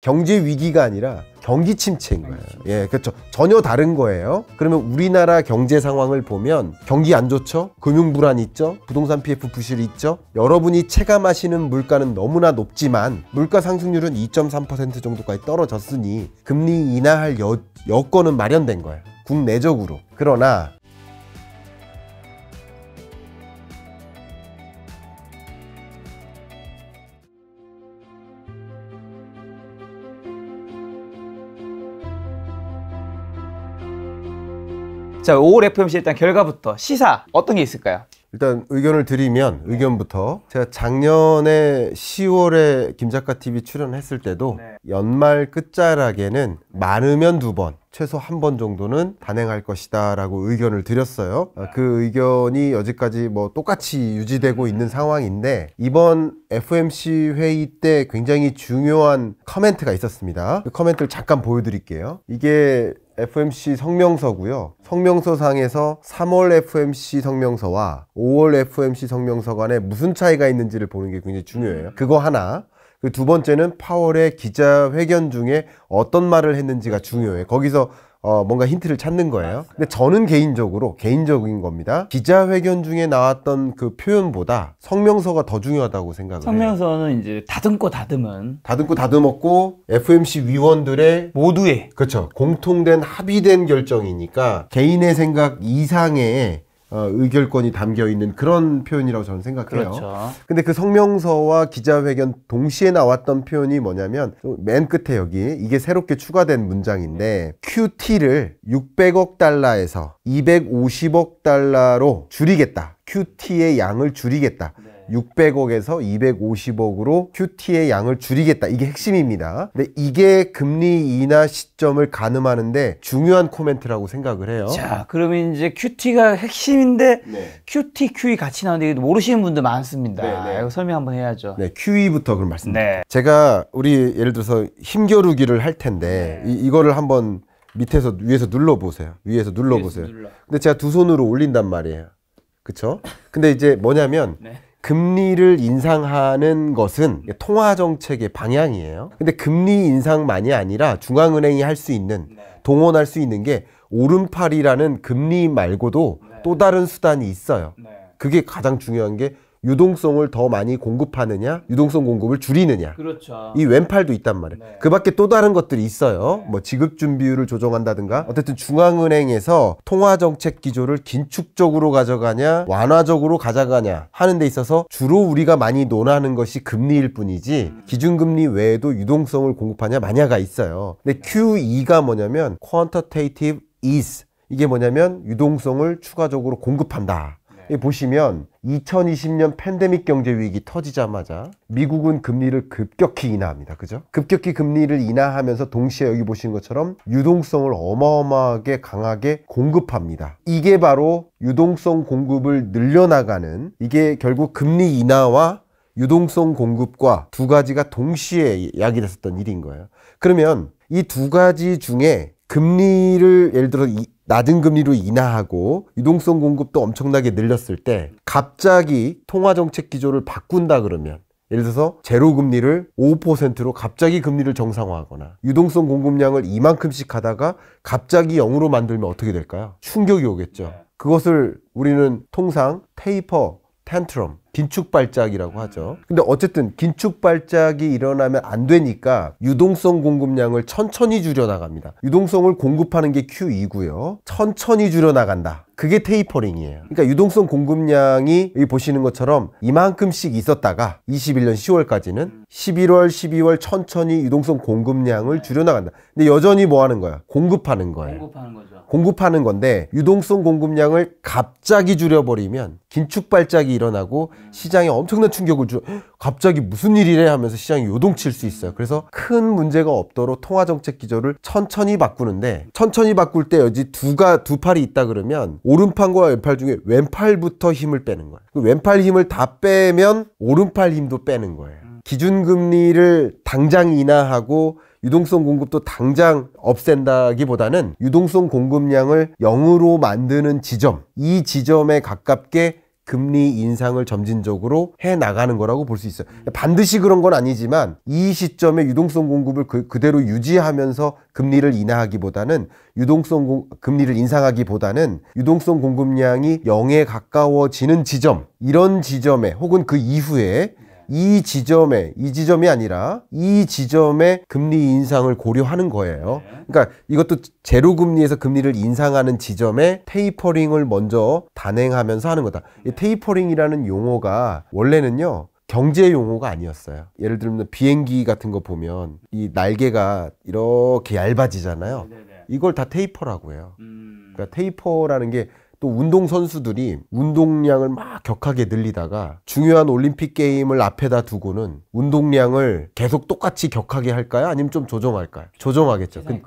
경제 위기가 아니라 경기 침체인 거예요. 그렇죠. 예, 그렇죠. 전혀 다른 거예요. 그러면 우리나라 경제 상황을 보면 경기 안 좋죠? 금융 불안 있죠? 부동산 PF 부실 있죠? 여러분이 체감하시는 물가는 너무나 높지만 물가 상승률은 2.3% 정도까지 떨어졌으니 금리 인하할 여, 여건은 마련된 거예요. 국내적으로. 그러나 자, 5 FMC 일단 결과부터 시사 어떤 게 있을까요? 일단 의견을 드리면 의견부터 제가 작년에 10월에 김 작가 TV 출연했을 때도 네. 연말 끝자락에는 많으면 두 번, 최소 한 번 정도는 단행할 것이다라고 의견을 드렸어요. 아, 그 의견이 여지까지 뭐 똑같이 유지되고 있는 상황인데 이번 FMC 회의 때 굉장히 중요한 커멘트가 있었습니다. 그 커멘트를 잠깐 보여드릴게요. 이게 FMC 성명서고요. 성명서상에서 3월 FMC 성명서와 5월 FMC 성명서 간에 무슨 차이가 있는지를 보는 게 굉장히 중요해요. 음. 그거 하나. 그두 번째는 파월의 기자회견 중에 어떤 말을 했는지가 중요해. 거기서 어, 뭔가 힌트를 찾는 거예요. 근데 저는 개인적으로 개인적인 겁니다. 기자회견 중에 나왔던 그 표현보다 성명서가 더 중요하다고 생각을 성명서는 해요. 이제 다듬고 다듬은 다듬고 다듬었고 FMC 위원들의 모두의 그렇죠. 공통된 합의된 결정이니까 개인의 생각 이상의 어, 의결권이 담겨 있는 그런 표현이라고 저는 생각해요. 그렇 근데 그 성명서와 기자회견 동시에 나왔던 표현이 뭐냐면 맨 끝에 여기 이게 새롭게 추가된 문장인데 QT를 600억 달러에서 250억 달러로 줄이겠다. QT의 양을 줄이겠다. 네. 600억에서 250억으로 QT의 양을 줄이겠다. 이게 핵심입니다. 근데 이게 금리 인하 시점을 가늠하는데 중요한 코멘트라고 생각을 해요. 자, 그러면 이제 QT가 핵심인데 네. QT, QE 같이 나오는데 모르시는 분들 많습니다. 네, 네. 설명 한번 해야죠. 네, QE부터 그럼 말씀드릴게요. 네. 제가 우리 예를 들어서 힘겨루기를 할 텐데 네. 이, 이거를 한번 밑에서 위에서 눌러 보세요. 위에서 눌러 보세요. 근데 제가 두 손으로 올린단 말이에요. 그쵸? 근데 이제 뭐냐면 네. 금리를 인상하는 것은 통화 정책의 방향이에요. 근데 금리 인상만이 아니라 중앙은행이 할 수 있는 네. 동원할 수 있는 게 오른팔이라는 금리 말고도 네. 또 다른 수단이 있어요. 네. 그게 가장 중요한 게 유동성을 더 많이 공급하느냐, 유동성 공급을 줄이느냐. 그렇죠. 이 왼팔도 있단 말이에요. 네. 그 밖에 또 다른 것들이 있어요. 네. 뭐 지급 준비율을 조정한다든가. 어쨌든 중앙은행에서 통화 정책 기조를 긴축적으로 가져가냐, 완화적으로 가져가냐 하는 데 있어서 주로 우리가 많이 논하는 것이 금리일 뿐이지 음. 기준금리 외에도 유동성을 공급하냐 마냐가 있어요. 근데 네. QE가 뭐냐면 quantitative ease 이게 뭐냐면 유동성을 추가적으로 공급한다. 예, 보시면 2020년 팬데믹 경제 위기 터지자마자 미국은 금리를 급격히 인하합니다. 그죠? 급격히 금리를 인하하면서 동시에 여기 보시는 것처럼 유동성을 어마어마하게 강하게 공급합니다. 이게 바로 유동성 공급을 늘려나가는 이게 결국 금리 인하와 유동성 공급과 두 가지가 동시에 야기 됐었던 일인 거예요. 그러면 이 두 가지 중에 금리를 예를 들어 낮은 금리로 인하하고 유동성 공급도 엄청나게 늘렸을 때 갑자기 통화 정책 기조를 바꾼다 그러면 예를 들어서 제로 금리를 5%로 갑자기 금리를 정상화하거나 유동성 공급량을 이만큼씩 하다가 갑자기 0으로 만들면 어떻게 될까요? 충격이 오겠죠. 네. 그것을 우리는 통상 테이퍼 텐트럼 긴축 발작이라고 하죠. 근데 어쨌든 긴축 발작이 일어나면 안 되니까 유동성 공급량을 천천히 줄여 나갑니다. 유동성을 공급하는 게 Q2고요. 천천히 줄여 나간다. 그게 테이퍼링이에요. 그러니까 유동성 공급량이 여기 보시는 것처럼 이만큼씩 있었다가 21년 10월까지는 11월, 12월 천천히 유동성 공급량을 줄여나간다. 근데 여전히 뭐 하는 거야? 공급하는 거예요. 공급하는 거죠. 공급하는 건데 유동성 공급량을 갑자기 줄여버리면 긴축 발작이 일어나고 시장에 엄청난 충격을 주. 갑자기 무슨 일이래 하면서 시장이 요동칠 수 있어요. 그래서 큰 문제가 없도록 통화 정책 기조를 천천히 바꾸는데 천천히 바꿀 때 여지 두가 두 팔이 있다 그러면 오른팔과 왼팔 중에 왼팔부터 힘을 빼는 거예요. 그 왼팔 힘을 다 빼면 오른팔 힘도 빼는 거예요. 음. 기준금리를 당장 인하하고 유동성 공급도 당장 없앤다기보다는 유동성 공급량을 0으로 만드는 지점, 이 지점에 가깝게 금리 인상을 점진적으로 해 나가는 거라고 볼 수 있어요. 반드시 그런 건 아니지만 이 시점에 유동성 공급을 그, 그대로 유지하면서 금리를 인하하기보다는 유동성 공, 금리를 인상하기보다는 유동성 공급량이 0에 가까워지는 지점 이런 지점에 혹은 그 이후에 이 지점에 이 지점이 아니라 이 지점에 금리 인상을 고려하는 거예요. 네. 그러니까 이것도 제로 금리에서 금리를 인상하는 지점에 테이퍼링을 먼저 단행하면서 하는 거다. 이 네. 테이퍼링이라는 용어가 원래는요. 경제 용어가 아니었어요. 예를 들면 비행기 같은 거 보면 이 날개가 이렇게 얇아지잖아요. 네, 이걸 다 테이퍼라고 해요. 음. 그러니까 테이퍼라는 게또 운동 선수들이 운동량을 막 격하게 늘리다가 중요한 올림픽 게임을 앞에다 두고는 운동량을 계속 똑같이 격하게 할까요? 아니면 좀 조정할까요? 조정하겠죠. 그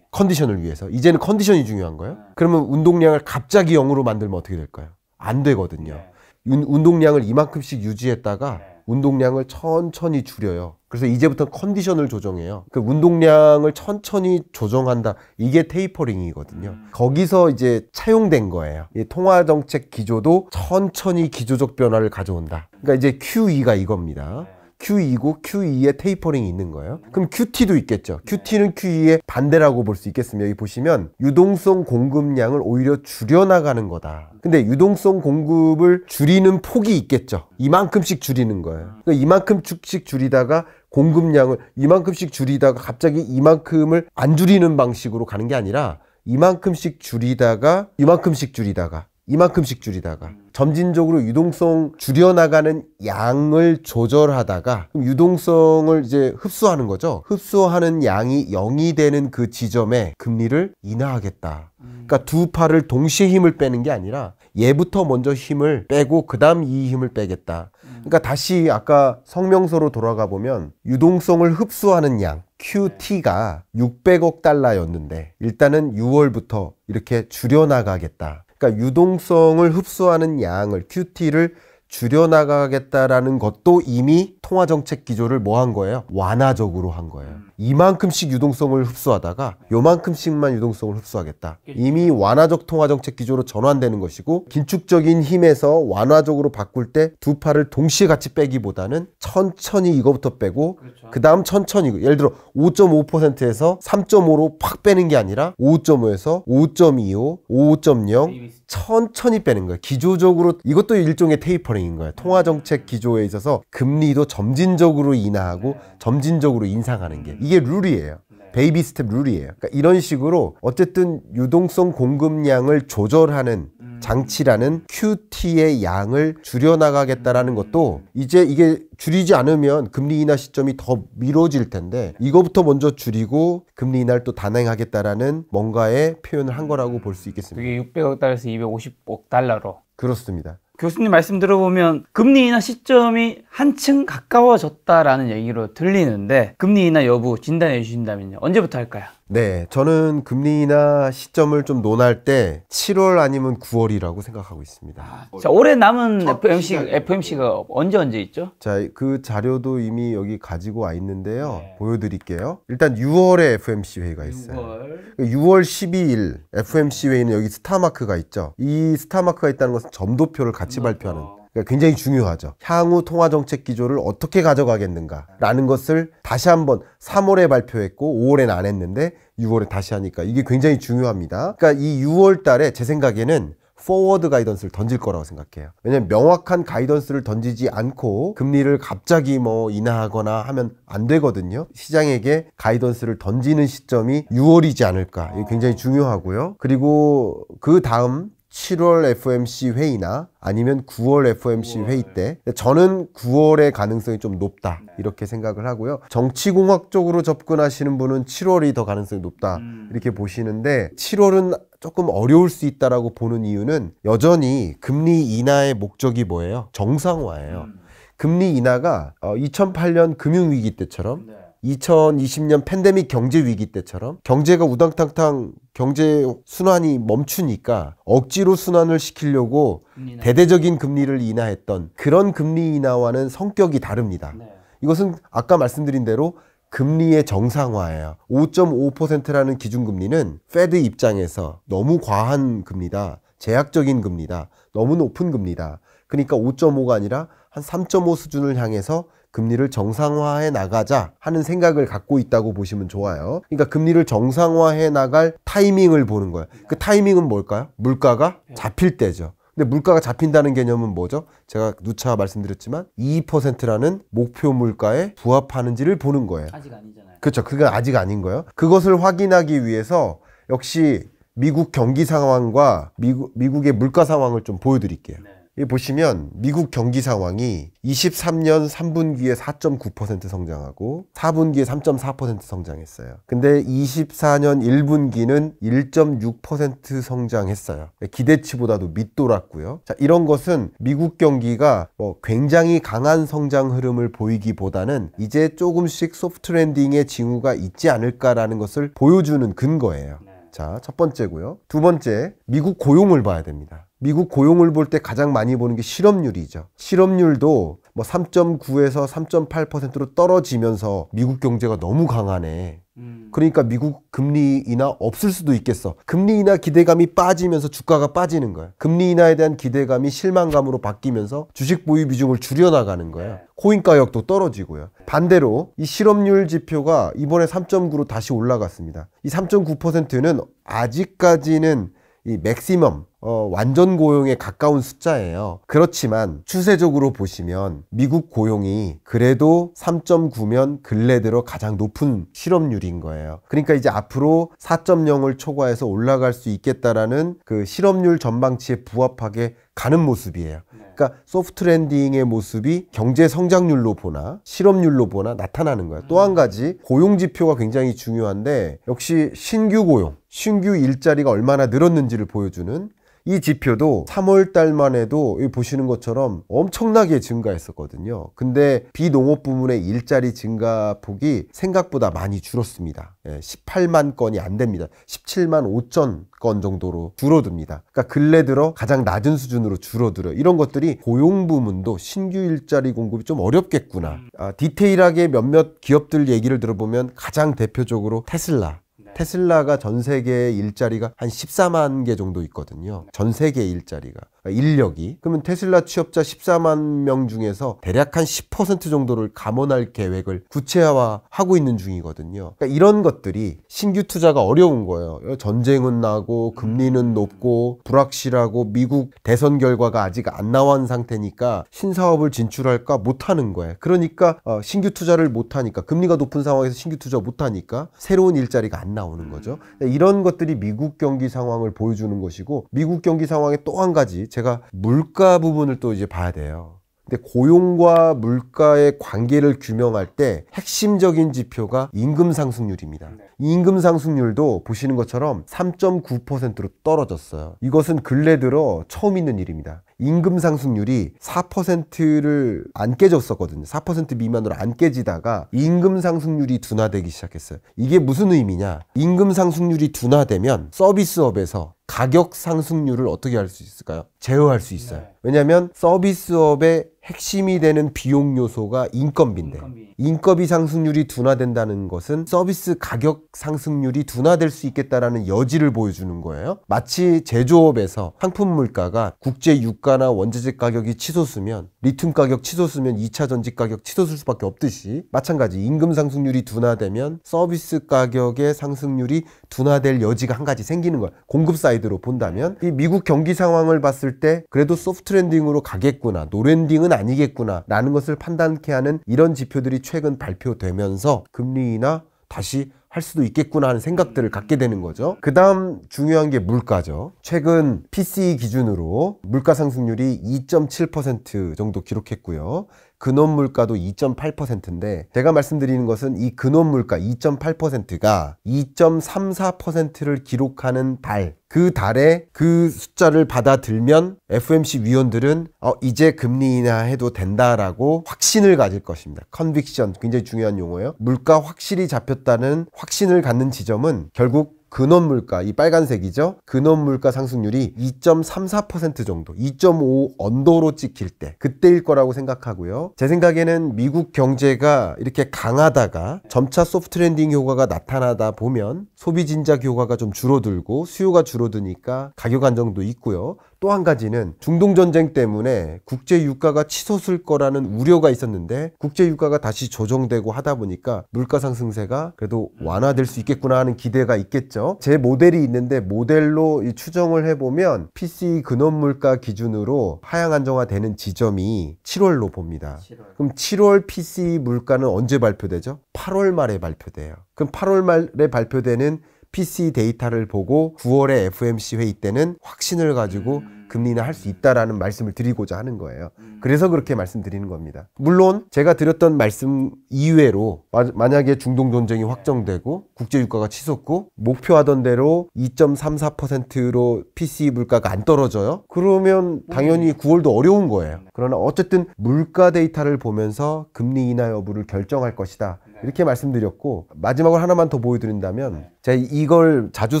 컨디션을, 위해. 서 이제는 컨디션이 중요한 거예요. 네. 그러면 운동량을 갑자기 0으로 만들면 어떻게 될까요? 안 되거든요. 네. 운, 운동량을 이만큼씩 유지했다가 네. 운동량을 천천히 줄여요. 그래서 이제부터 컨디션을 조정해요. 그 운동량을 천천히 조정한다. 이게 테이퍼링이거든요. 음. 거기서 이제 차용된 거예요. 통화 정책 기조도 천천히 기조적 변화를 가져온다. 그러니까 이제 QE가 이겁니다. 네. Q2고 Q2에 테이퍼링이 있는 거예요. 그럼 QT도 있겠죠. QT는 Q2의 반대라고 볼 수 있겠습니다. 여기 보시면 유동성 공급량을 오히려 줄여나가는 거다. 근데 유동성 공급을 줄이는 폭이 있겠죠. 이만큼씩 줄이는 거예요. 그러니까 이만큼씩 줄이다가 공급량을 이만큼씩 줄이다가 갑자기 이만큼을 안 줄이는 방식으로 가는 게 아니라 이만큼씩 줄이다가 이만큼씩 줄이다가 이만큼씩 줄이다가 점진적으로 유동성 줄여나가는 양을 조절하다가 유동성을 이제 흡수하는 거죠. 흡수하는 양이 0이 되는 그 지점에 금리를 인하하겠다. 그러니까 두 팔을 동시에 힘을 빼는 게 아니라 얘부터 먼저 힘을 빼고 그다음 이 힘을 빼겠다. 그러니까 다시 아까 성명서로 돌아가 보면 유동성을 흡수하는 양 QT가 600억 달러였는데 일단은 6월부터 이렇게 줄여나가겠다. 그러니까 유동성을 흡수하는 양을 QT를 줄여나가겠다라는 것도 이미 통화정책 기조를 뭐 한 거예요? 완화적으로 한 거예요. 이만큼씩 유동성을 흡수하다가 요만큼씩만 유동성을 흡수하겠다. 이미 완화적 통화정책 기조로 전환되는 것이고 긴축적인 힘에서 완화적으로 바꿀 때 두 팔을 동시에 같이 빼기보다는 천천히 이거부터 빼고 그렇죠. 그다음 천천히 예를 들어 5.5%에서 3.5로 팍 빼는 게 아니라 5.5에서 5.25, 5.0 천천히 빼는 거예요. 기조적으로 이것도 일종의 테이퍼링인 거예요. 통화정책 기조에 있어서 금리도 점진적으로 인하하고 네. 점진적으로 인상하는 게 음. 이게 룰이에요. 베이비 네. 스텝 룰이에요. 그러니까 이런 식으로 어쨌든 유동성 공급량을 조절하는 음. 장치라는 QT의 양을 줄여나가겠다라는 음. 것도 이제 이게 줄이지 않으면 금리 인하 시점이 더 미뤄질 텐데 네. 이거부터 먼저 줄이고 금리 인하를 또 단행하겠다라는 뭔가의 표현을 한 거라고 음. 볼수 있겠습니다. 그게 600억 달러에서 250억 달러로. 그렇습니다. 교수님 말씀 들어보면 금리 인하 시점이 한층 가까워졌다라는 얘기로 들리는데 금리 인하 여부 진단해 주신다면요. 언제부터 할까요? 네, 저는 금리나 시점을 좀 논할 때 7월 아니면 9월이라고 생각하고 있습니다. 아, 어, 자, 올해 남은 FMC, FMC가 언제 언제 있죠? 자, 그 자료도 이미 여기 가지고 와 있는데요. 네. 보여드릴게요. 일단 6월에 FMC 회의가 있어요. 6월, 그러니까 6월 12일 FMC 회의는 여기 스타마크가 있죠. 이 스타마크가 있다는 것은 점도표를 같이 점도표. 발표하는 그러니까 굉장히 중요하죠. 향후 통화 정책 기조를 어떻게 가져가겠는가라는 것을 다시 한번 3월에 발표했고 5월엔 안 했는데 6월에 다시 하니까 이게 굉장히 중요합니다. 그러니까 이 6월 달에 제 생각에는 포워드 가이던스를 던질 거라고 생각해요. 왜냐면 명확한 가이던스를 던지지 않고 금리를 갑자기 뭐 인하하거나 하면 안 되거든요. 시장에게 가이던스를 던지는 시점이 6월이지 않을까. 굉장히 중요하고요. 그리고 그 다음 7월 FMC 회의나 아니면 9월 FMC 9월. 회의 네. 때 저는 9월의 가능성이 좀 높다 네. 이렇게 생각을 하고요 정치공학적으로 접근하시는 분은 7월이 더 가능성이 높다 음. 이렇게 보시는데 7월은 조금 어려울 수 있다라고 보는 이유는 여전히 금리 인하의 목적이 뭐예요 정상화예요 음. 금리 인하가 2008년 어, 금융위기 때처럼 네. 2020년 팬데믹 경제 위기 때처럼 경제가 우당탕탕 경제 순환이 멈추니까 억지로 순환을 시키려고 대대적인 금리를 인하했던 그런 금리 인하와는 성격이 다릅니다. 네. 이것은 아까 말씀드린 대로 금리의 정상화예요. 5.5%라는 기준금리는 페드 입장에서 너무 과한 금리다. 제약적인 금리다. 너무 높은 금리다. 그러니까 5.5가 아니라 한 3.5 수준을 향해서 금리를 정상화해 나가자 하는 생각을 갖고 있다고 보시면 좋아요. 그러니까 금리를 정상화해 나갈 타이밍을 보는 거예요. 그 타이밍은 뭘까요? 물가가 예. 잡힐 때죠. 근데 물가가 잡힌다는 개념은 뭐죠? 제가 누차 말씀드렸지만 2%라는 목표 물가에 부합하는지를 보는 거예요. 아직 아니잖아요. 그렇죠. 그건 아직 아닌 거예요. 그것을 확인하기 위해서 역시 미국 경기 상황과 미국, 미국의 물가 상황을 좀 보여드릴게요. 네. 보시면 미국 경기 상황이 23년 3분기에 4.9% 성장하고 4분기에 3.4% 성장했어요. 근데 24년 1분기는 1.6% 성장했어요. 기대치보다도 밑돌았고요. 자, 이런 것은 미국 경기가 뭐 굉장히 강한 성장 흐름을 보이기보다는 이제 조금씩 소프트 랜딩의 징후가 있지 않을까라는 것을 보여주는 근거예요. 네. 자, 첫 번째고요. 두 번째, 미국 고용을 봐야 됩니다. 미국 고용을 볼 때 가장 많이 보는 게 실업률이죠. 실업률도 뭐 3.9에서 3.8%로 떨어지면서 미국 경제가 너무 강하네. 음. 그러니까 미국 금리 인하 없을 수도 있겠어. 금리 인하 기대감이 빠지면서 주가가 빠지는 거야. 금리 인하에 대한 기대감이 실망감으로 바뀌면서 주식 보유 비중을 줄여나가는 거야. 네. 코인 가격도 떨어지고요. 반대로 이 실업률 지표가 이번에 3.9로 다시 올라갔습니다. 이 3.9%는 아직까지는 이 맥시멈 어, 완전 고용에 가까운 숫자예요. 그렇지만 추세적으로 보시면 미국 고용이 그래도 3.9면 근래 들어 가장 높은 실업률인 거예요. 그러니까 이제 앞으로 4.0을 초과해서 올라갈 수 있겠다라는 그 실업률 전망치에 부합하게 가는 모습이에요. 네. 그러니까 소프트 랜딩의 모습이 경제 성장률로 보나 실업률로 보나 나타나는 거예요. 또한 음. 가지 고용 지표가 굉장히 중요한데 역시 신규 고용, 신규 일자리가 얼마나 늘었는지를 보여주는 이 지표도 3월 달만 해도 보시는 것처럼 엄청나게 증가했었거든요. 근데 비농업 부문의 일자리 증가 폭이 생각보다 많이 줄었습니다. 18만 예, 건이 안 됩니다. 17만 5천 건 정도로 줄어듭니다. 그러니까 근래 들어 가장 낮은 수준으로 줄어들어 이런 것들이 고용 부문도 신규 일자리 공급이 좀 어렵겠구나. 아, 디테일하게 몇몇 기업들 얘기를 들어보면 가장 대표적으로 테슬라, 테슬라가 전 세계 일자리가 한 14만 개 정도 있거든요. 전 세계 일자리가. 아, 인력이 그러면 테슬라 취업자 14만 명 중에서 대략 한 10% 정도를 감원할 계획을 구체화하고 있는 중이거든요. 그러니까 이런 것들이 신규 투자가 어려운 거예요. 전쟁은 나고 금리는 높고 불확실하고 미국 대선 결과가 아직 안 나온 상태니까 신사업을 진출할까 못하는 거예요. 그러니까 어, 신규 투자를 못하니까 금리가 높은 상황에서 신규 투자 못하니까 새로운 일자리가 안 나오는 거죠. 그러니까 이런 것들이 미국 경기 상황을 보여주는 것이고 미국 경기 상황에또 한 가지 제가 물가 부분을 또 이제 봐야 돼요. 근데 고용과 물가의 관계를 규명할 때 핵심적인 지표가 임금 상승률입니다. 네. 임금 상승률도 보시는 것처럼 3.9%로 떨어졌어요. 이것은 근래 들어 처음 있는 일입니다. 임금 상승률이 4%를 안 깨졌었거든요. 4% 미만으로 안 깨지다가 임금 상승률이 둔화되기 시작했어요. 이게 무슨 의미냐? 임금 상승률이 둔화되면 서비스업에서 가격 상승률을 어떻게 할 수 있을까요? 제어할 수 있어요. 네. 왜냐하면 서비스업의 핵심이 되는 비용 요소가 인건비인데 인건비. 인건비 상승률이 둔화된다는 것은 서비스 가격 상승률이 둔화될 수 있겠다라는 여지를 보여주는 거예요. 마치 제조업에서 상품 물가가 국제 유가나 원자재 가격이 치솟으면 리튬 가격 치솟으면 2차 전지 가격 치솟을 수밖에 없듯이 마찬가지 임금 상승률이 둔화되면 서비스 가격의 상승률이 둔화될 여지가 한 가지 생기는 거예요. 공급 사이 가이드로 본다면 이 미국 경기 상황을 봤을 때 그래도 소프트 랜딩으로 가겠구나 노랜딩은 아니겠구나 라는 것을 판단케 하는 이런 지표들이 최근 발표되면서 금리 인하 다시 할 수도 있겠구나 하는 생각들을 갖게 되는 거죠. 그 다음 중요한 게 물가죠. 최근 PCE 기준으로 물가 상승률이 2.7% 정도 기록했고요. 근원 물가도 2.8%인데 제가 말씀드리는 것은 이 근원 물가 2.8%가 2.34%를 기록하는 달, 그 달에 그 숫자를 받아들면 FMC 위원들은 어, 이제 금리 인하해도 된다라고 확신을 가질 것입니다. 컨빅션 굉장히 중요한 용어예요. 물가 확실히 잡혔다는 확신을 갖는 지점은 결국 근원 물가, 이 빨간색이죠. 근원 물가 상승률이 2.34% 정도, 2.5 언더로 찍힐 때, 그때일 거라고 생각하고요. 제 생각에는 미국 경제가 이렇게 강하다가 점차 소프트 랜딩 효과가 나타나다 보면 소비 진작 효과가 좀 줄어들고 수요가 줄어드니까 가격 안정도 있고요. 또한 가지는 중동 전쟁 때문에 국제 유가가 치솟을 거라는 우려가 있었는데 국제 유가가 다시 조정되고 하다 보니까 물가 상승세가 그래도 음. 완화될 수 있겠구나 하는 기대가 있겠죠. 제 모델이 있는데 모델로 추정을 해보면 p c e 근원 물가 기준으로 하향 안정화되는 지점이 7월로 봅니다. 7월. 그럼 7월 p c e 물가는 언제 발표되죠? 8월 말에 발표돼요. 그럼 8월 말에 발표되는 PC 데이터를 보고 9월에 FMC 회의 때는 확신을 가지고 음. 금리나 할수 있다라는 말씀을 드리고자 하는 거예요. 음. 그래서 그렇게 말씀드리는 겁니다. 물론 제가 드렸던 말씀 이외로 만약에 중동 전쟁이 네. 확정되고 국제 유가가 치솟고 목표하던 대로 2.34%로 PC 물가가 안 떨어져요. 그러면 음. 당연히 9월도 어려운 거예요. 그러나 어쨌든 물가 데이터를 보면서 금리 인하 여부를 결정할 것이다. 네. 이렇게 말씀드렸고 마지막으로 하나만 더 보여드린다면 네. 제가 이걸 자주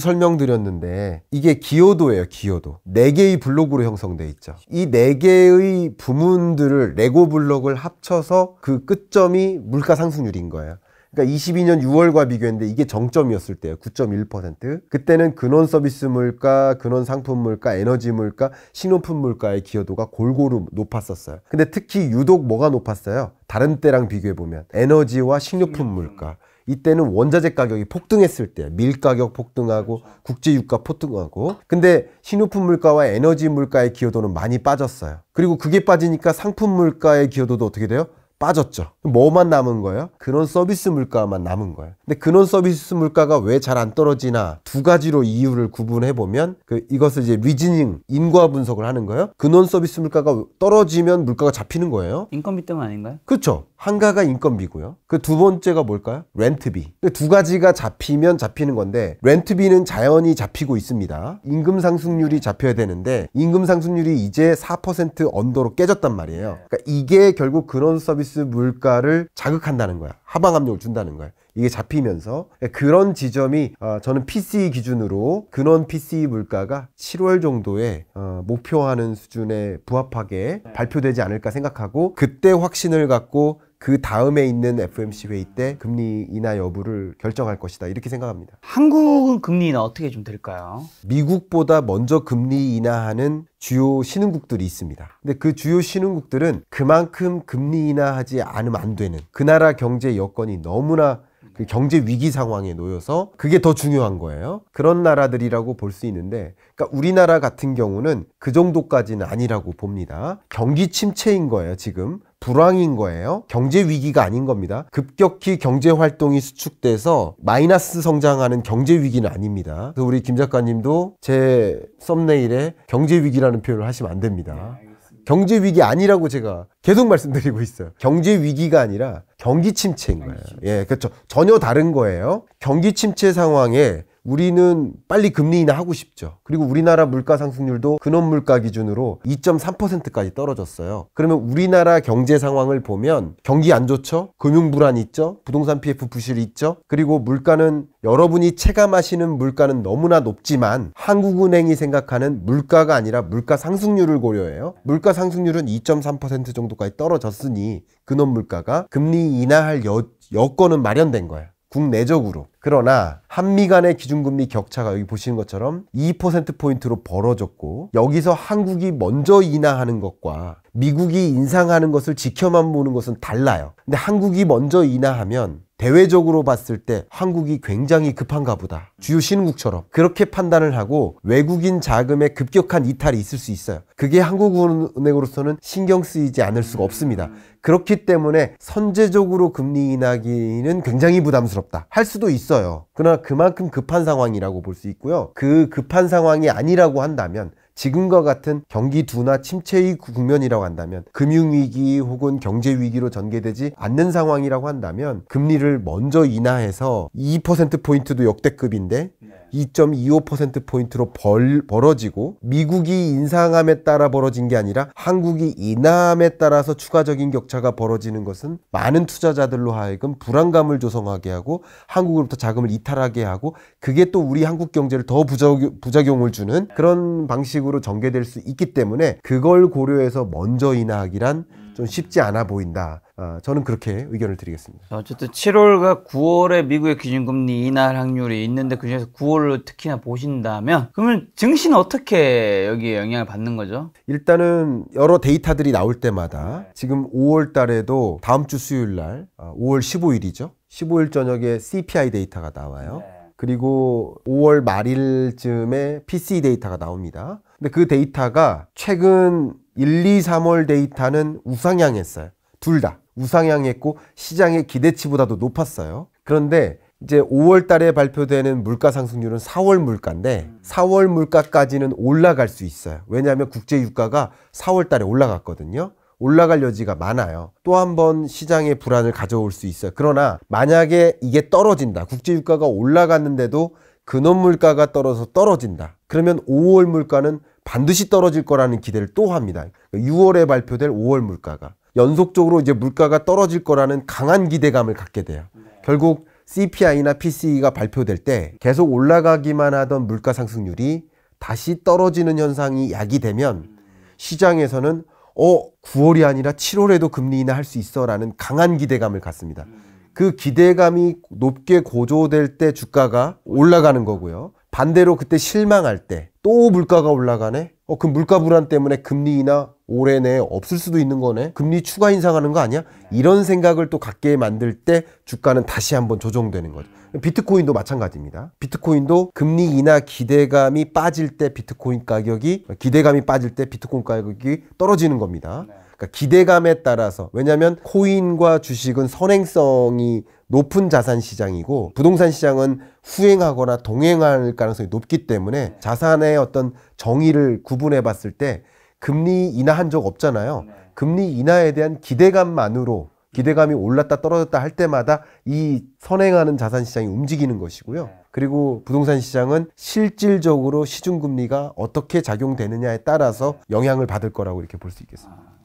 설명드렸는데 이게 기여도예요 기여도 4개의 블록으로 형성돼 있죠 이 4개의 부문들을 레고 블록을 합쳐서 그 끝점이 물가 상승률인 거예요 그러니까 22년 6월과 비교했는데 이게 정점이었을 때예요. 9.1%. 그때는 근원 서비스 물가, 근원 상품 물가, 에너지 물가, 신용품 물가의 기여도가 골고루 높았었어요. 근데 특히 유독 뭐가 높았어요? 다른 때랑 비교해 보면 에너지와 식료품 물가. 이때는 원자재 가격이 폭등했을 때밀 가격 폭등하고 그렇죠. 국제 유가 폭등하고 근데 신용품 물가와 에너지 물가의 기여도는 많이 빠졌어요. 그리고 그게 빠지니까 상품 물가의 기여도도 어떻게 돼요? 빠졌죠. 뭐만 남은 거예요? 근원 서비스 물가만 남은 거예요. 근데 근원 서비스 물가가 왜 잘 안 떨어지나 두 가지로 이유를 구분해 보면 그 이것을 이제 리즈닝 인과 분석을 하는 거예요. 근원 서비스 물가가 떨어지면 물가가 잡히는 거예요. 인건비 때문 아닌가요? 그렇죠. 한가가 인건비고요. 그 두 번째가 뭘까요? 렌트비. 두 가지가 잡히면 잡히는 건데 렌트비는 자연히 잡히고 있습니다. 임금 상승률이 네. 잡혀야 되는데 임금 상승률이 이제 4% 언더로 깨졌단 말이에요. 그러니까 이게 결국 근원 서비스 서비스 물가를 자극한다는 거야. 하방 압력을 준다는 거야. 이게 잡히면서 그런 지점이 어, 저는 PC 기준으로 근원 PC 물가가 7월 정도에 어, 목표하는 수준에 부합하게 네. 발표되지 않을까 생각하고 그때 확신을 갖고 그 다음에 있는 FMC 회의 때 금리 인하 여부를 결정할 것이다 이렇게 생각합니다. 한국은 금리 인하 어떻게 좀 될까요? 미국보다 먼저 금리 인하하는 주요 신흥국들이 있습니다. 근데 그 주요 신흥국들은 그만큼 금리 인하하지 않으면 안 되는 그 나라 경제 여건이 너무나 그 경제 위기 상황에 놓여서 그게 더 중요한 거예요. 그런 나라들이라고 볼 수 있는데, 그러니까 우리나라 같은 경우는 그 정도까지는 아니라고 봅니다. 경기 침체인 거예요, 지금. 불황인 거예요. 경제 위기가 아닌 겁니다. 급격히 경제 활동이 수축돼서 마이너스 성장하는 경제 위기는 아닙니다. 그래서 우리 김 작가님도 제 썸네일에 경제 위기라는 표현을 하시면 안 됩니다. 네, 경제 위기 아니라고 제가 계속 말씀드리고 있어요. 경제 위기가 아니라 경기 침체인 거예요. 예, 그렇죠. 전혀 다른 거예요. 경기 침체 상황에 우리는 빨리 금리 인하 하고 싶죠. 그리고 우리나라 물가 상승률도 근원 물가 기준으로 2.3%까지 떨어졌어요. 그러면 우리나라 경제 상황을 보면 경기 안 좋죠? 금융 불안 있죠? 부동산 PF 부실 있죠? 그리고 물가는 여러분이 체감하시는 물가는 너무나 높지만 한국은행이 생각하는 물가가 아니라 물가 상승률을 고려해요. 물가 상승률은 2.3% 정도까지 떨어졌으니 근원 물가가 금리 인하할 여, 여건은 마련된 거예요. 국내적으로. 그러나 한미 간의 기준금리 격차가 여기 보시는 것처럼 2%포인트로 벌어졌고 여기서 한국이 먼저 인하하는 것과 미국이 인상하는 것을 지켜만 보는 것은 달라요. 근데 한국이 먼저 인하하면 대외적으로 봤을 때 한국이 굉장히 급한가 보다. 주요 신흥국처럼. 그렇게 판단을 하고 외국인 자금의 급격한 이탈이 있을 수 있어요. 그게 한국은행으로서는 신경 쓰이지 않을 수가 없습니다. 그렇기 때문에 선제적으로 금리 인하기는 굉장히 부담스럽다. 할 수도 있어요. 그러나 그만큼 급한 상황이라고 볼 수 있고요. 그 급한 상황이 아니라고 한다면 지금과 같은 경기 둔화 침체의 국면이라고 한다면 금융위기 혹은 경제위기로 전개되지 않는 상황이라고 한다면 금리를 먼저 인하해서 2%포인트도 역대급인데 네. 2.25%포인트로 벌, 벌어지고 미국이 인상함에 따라 벌어진 게 아니라 한국이 인하함에 따라서 추가적인 격차가 벌어지는 것은 많은 투자자들로 하여금 불안감을 조성하게 하고 한국으로부터 자금을 이탈하게 하고 그게 또 우리 한국 경제를 더 부작용, 부작용을 주는 그런 방식으로 전개될 수 있기 때문에 그걸 고려해서 먼저 인하하기란 좀 쉽지 않아 보인다. 아, 저는 그렇게 의견을 드리겠습니다. 어쨌든 7월과 9월에 미국의 기준금리 인하 확률이 있는데 그중에서 9월을 특히나 보신다면 그러면 증시는 어떻게 여기에 영향을 받는 거죠? 일단은 여러 데이터들이 나올 때마다 네. 지금 5월 달에도 다음 주 수요일 날 5월 아, 15일이죠. 15일 저녁에 CPI 데이터가 나와요. 네. 그리고 5월 말일쯤에 p c e 데이터가 나옵니다. 근데 그 데이터가 최근 1, 2, 3월 데이터는 우상향했어요. 둘 다. 우상향했고 시장의 기대치보다도 높았어요. 그런데 이제 5월 달에 발표되는 물가 상승률은 4월 물가인데 4월 물가까지는 올라갈 수 있어요. 왜냐하면 국제 유가가 4월 달에 올라갔거든요. 올라갈 여지가 많아요. 또 한 번 시장의 불안을 가져올 수 있어요. 그러나 만약에 이게 떨어진다. 국제 유가가 올라갔는데도 근원 물가가 떨어져 떨어진다. 그러면 5월 물가는 반드시 떨어질 거라는 기대를 또 합니다. 6월에 발표될 5월 물가가. 연속적으로 이제 물가가 떨어질 거라는 강한 기대감을 갖게 돼요. 네. 결국 CPI나 PCE가 발표될 때 계속 올라가기만 하던 물가 상승률이 다시 떨어지는 현상이 야기되면 시장에서는 어 9월이 아니라 7월에도 금리 인하 할수 있어라는 강한 기대감을 갖습니다. 음. 그 기대감이 높게 고조될 때 주가가 올라가는 거고요. 반대로 그때 실망할 때 또 물가가 올라가네? 어, 그 물가 불안 때문에 금리 인하 올해 내에 없을 수도 있는 거네. 금리 추가 인상하는 거 아니야? 이런 생각을 또 갖게 만들 때 주가는 다시 한번 조정되는 거죠. 비트코인도 마찬가지입니다. 비트코인도 금리 인하 기대감이 빠질 때 비트코인 가격이 기대감이 빠질 때 비트코인 가격이 떨어지는 겁니다. 네. 그러니까 기대감에 따라서 왜냐하면 코인과 주식은 선행성이 높은 자산 시장이고 부동산 시장은 후행하거나 동행할 가능성이 높기 때문에 자산의 어떤 정의를 구분해 봤을 때 금리 인하한 적 없잖아요. 네. 금리 인하에 대한 기대감만으로 기대감이 올랐다 떨어졌다 할 때마다 이 선행하는 자산 시장이 움직이는 것이고요. 네. 그리고 부동산 시장은 실질적으로 시중 금리가 어떻게 작용되느냐에 따라서 영향을 받을 거라고 이렇게 볼 수 있겠습니다. 아.